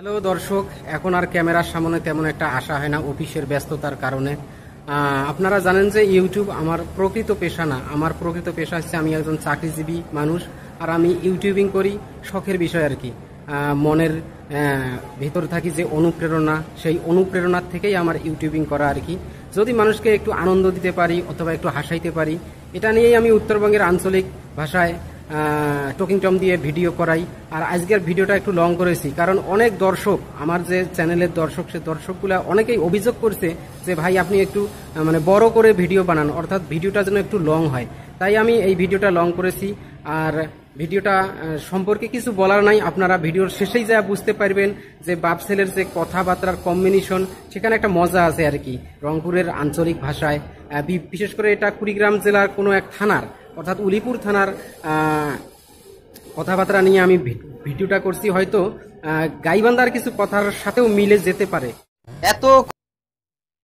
hello দর্শক এখন আর ক্যামেরার সামনে তেমন একটা আশা হয় না অফিসের ব্যস্ততার কারণে আপনারা জানেন যে ইউটিউব আমার প্রকৃত পেশা না আমার প্রকৃত পেশা হচ্ছে আমি একজন চাকরিজীবী মানুষ আর আমি ইউটিউবিং করি শখের বিষয় আর কি মনের ভিতর থাকি যে অনুপ্রেরণা সেই অনুপ্রেরণার থেকেই আমার ইউটিউবিং করা আর কি যদি মানুষকে একটু আনন্দ দিতে পারি অথবা একটু হাসাইতে পারি এটা নিয়েই আমি উত্তরবঙ্গের আঞ্চলিক ভাষায় টকিংটম দিয়ে ভিডিও করাই আর আজকের ভিডিওটা একটু লং করেছি কারণ অনেক দর্শক আমার যে চ্যানেলের দর্শক সে দর্শকগুলো অনেকেই অভিযোগ করছে যে ভাই আপনি একটু মানে বড় করে ভিডিও বানান অর্থাৎ ভিডিওটা যেন একটু লং হয় তাই আমি এই ভিডিওটা লং করেছি আর ভিডিওটা সম্পর্কে কিছু বলার নাই আপনারা ভিডিওর শেষেই যা বুঝতে পারবেন যে বাপ ছেলের যে কথাবার্তার কম্বিনেশন সেখানে একটা মজা আছে আর কি রংপুরের আঞ্চলিক ভাষায় বিশেষ করে এটা কুড়িগ্রাম জেলার কোনো এক থানার অর্থাৎ উলিপুর থানার কথাবার্তা নিয়ে আমি ভিডিওটা করছি হয়তো গাইবান্ধার কিছু কথার সাথেও মিলে যেতে পারে এত